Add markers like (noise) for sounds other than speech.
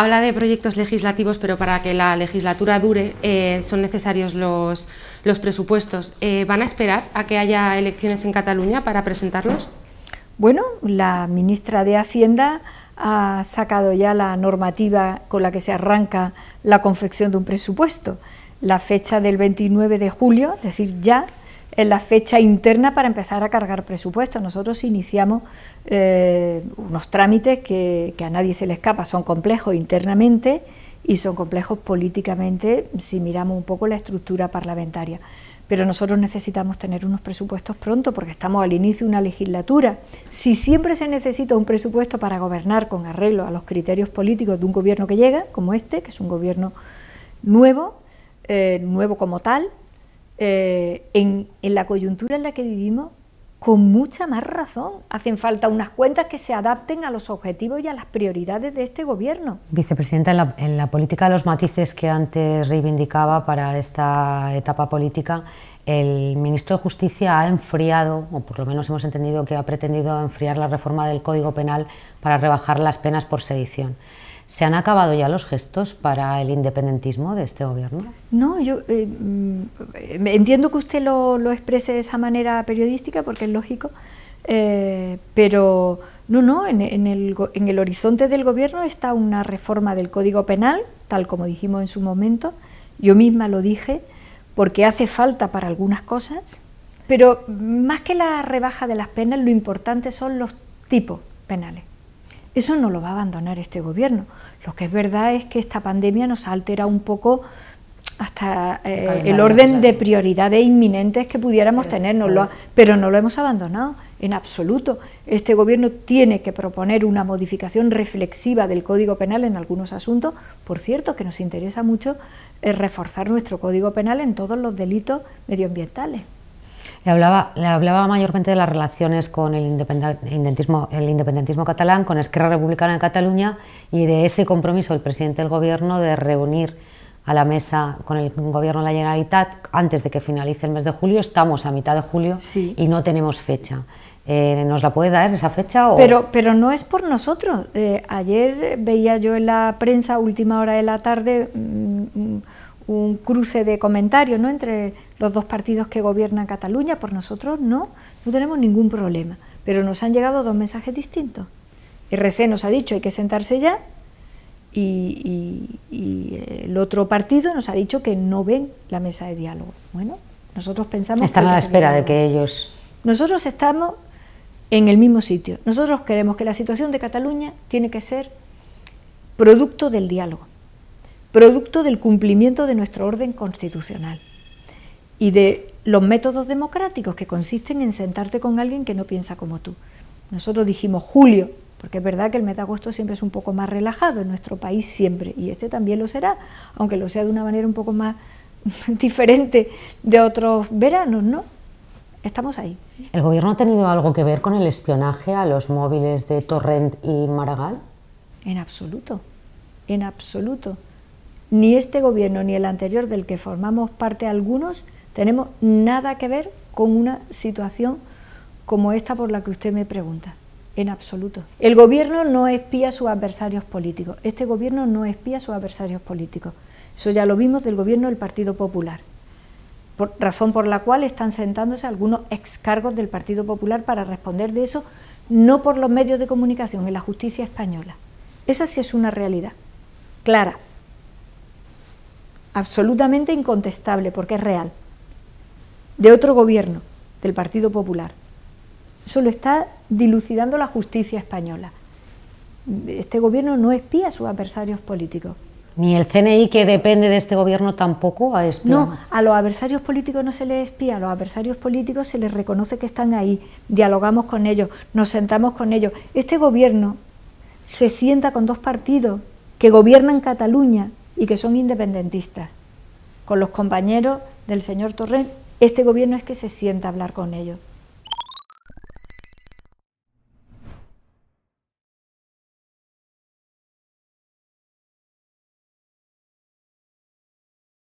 Habla de proyectos legislativos, pero para que la legislatura dure eh, son necesarios los, presupuestos. Eh, ¿Van a esperar a que haya elecciones en Cataluña para presentarlos? Bueno, la ministra de Hacienda ha sacado ya la normativa con la que se arranca la confección de un presupuesto. La fecha del 29 de julio, es decir, ya en la fecha interna para empezar a cargar presupuestos. Nosotros iniciamos eh, unos trámites que, que, a nadie se le escapa, son complejos internamente y son complejos políticamente si miramos un poco la estructura parlamentaria. Pero nosotros necesitamos tener unos presupuestos pronto porque estamos al inicio de una legislatura. Si siempre se necesita un presupuesto para gobernar con arreglo a los criterios políticos de un gobierno que llega, como este, que es un gobierno nuevo, eh, nuevo como tal, eh, en, la coyuntura en la que vivimos, con mucha más razón. Hacen falta unas cuentas que se adapten a los objetivos y a las prioridades de este gobierno. Vicepresidenta, en la política de los matices que antes reivindicaba para esta etapa política, el ministro de Justicia ha enfriado, o por lo menos hemos entendido que ha pretendido enfriar la reforma del Código Penal para rebajar las penas por sedición. ¿Se han acabado ya los gestos para el independentismo de este gobierno? No, yo eh, mm, entiendo que usted lo, exprese de esa manera periodística porque es lógico, eh, pero no, no, en el horizonte del gobierno está una reforma del Código Penal, tal como dijimos en su momento, yo misma lo dije, porque hace falta para algunas cosas, pero más que la rebaja de las penas, lo importante son los tipos penales. Eso no lo va a abandonar este gobierno. Lo que es verdad es que esta pandemia nos altera un poco hasta eh, el orden de prioridades inminentes que pudiéramos tener, pero, no lo hemos abandonado en absoluto. Este gobierno tiene que proponer una modificación reflexiva del Código Penal en algunos asuntos. Por cierto, que nos interesa mucho eh, reforzar nuestro Código Penal en todos los delitos medioambientales. Le hablaba, le hablaba mayormente de las relaciones con el independentismo, el independentismo catalán, con Esquerra Republicana de Cataluña y de ese compromiso del presidente del gobierno de reunir a la mesa con el gobierno de la Generalitat antes de que finalice el mes de julio. Estamos a mitad de julio y no tenemos fecha. Eh, ¿Nos la puede dar esa fecha? Pero, pero no es por nosotros. Eh, ayer veía yo en la prensa, última hora de la tarde, mm, mm, un cruce de comentarios ¿no? entre los dos partidos que gobiernan Cataluña, por nosotros no, no tenemos ningún problema. Pero nos han llegado dos mensajes distintos. RC nos ha dicho hay que sentarse ya y, el otro partido nos ha dicho que no ven la mesa de diálogo. Bueno, nosotros pensamos... Están a la espera de que ellos... Nosotros estamos en el mismo sitio. Nosotros queremos que la situación de Cataluña tiene que ser producto del diálogo producto del cumplimiento de nuestro orden constitucional y de los métodos democráticos que consisten en sentarte con alguien que no piensa como tú. Nosotros dijimos julio, porque es verdad que el mes de agosto siempre es un poco más relajado en nuestro país, siempre, y este también lo será, aunque lo sea de una manera un poco más (laughs) diferente de otros veranos, ¿no? Estamos ahí. ¿El gobierno ha tenido algo que ver con el espionaje a los móviles de Torrent y Maragall? En absoluto, en absoluto. Ni este gobierno ni el anterior del que formamos parte algunos tenemos nada que ver con una situación como esta por la que usted me pregunta. En absoluto. El gobierno no espía a sus adversarios políticos. Este gobierno no espía a sus adversarios políticos. Eso ya lo vimos del gobierno del Partido Popular. razón por la cual están sentándose algunos ex cargos... del Partido Popular para responder de eso, no por los medios de comunicación, en la justicia española. Esa sí es una realidad clara absolutamente incontestable, porque es real, de otro gobierno, del Partido Popular. Eso lo está dilucidando la justicia española. Este gobierno no espía a sus adversarios políticos. Ni el CNI, que depende de este gobierno, tampoco a No, a los adversarios políticos no se les espía, a los adversarios políticos se les reconoce que están ahí, dialogamos con ellos, nos sentamos con ellos. Este gobierno se sienta con dos partidos que gobiernan Cataluña y que son independentistas. Con los compañeros del señor Torrent, este gobierno es que se sienta a hablar con ellos.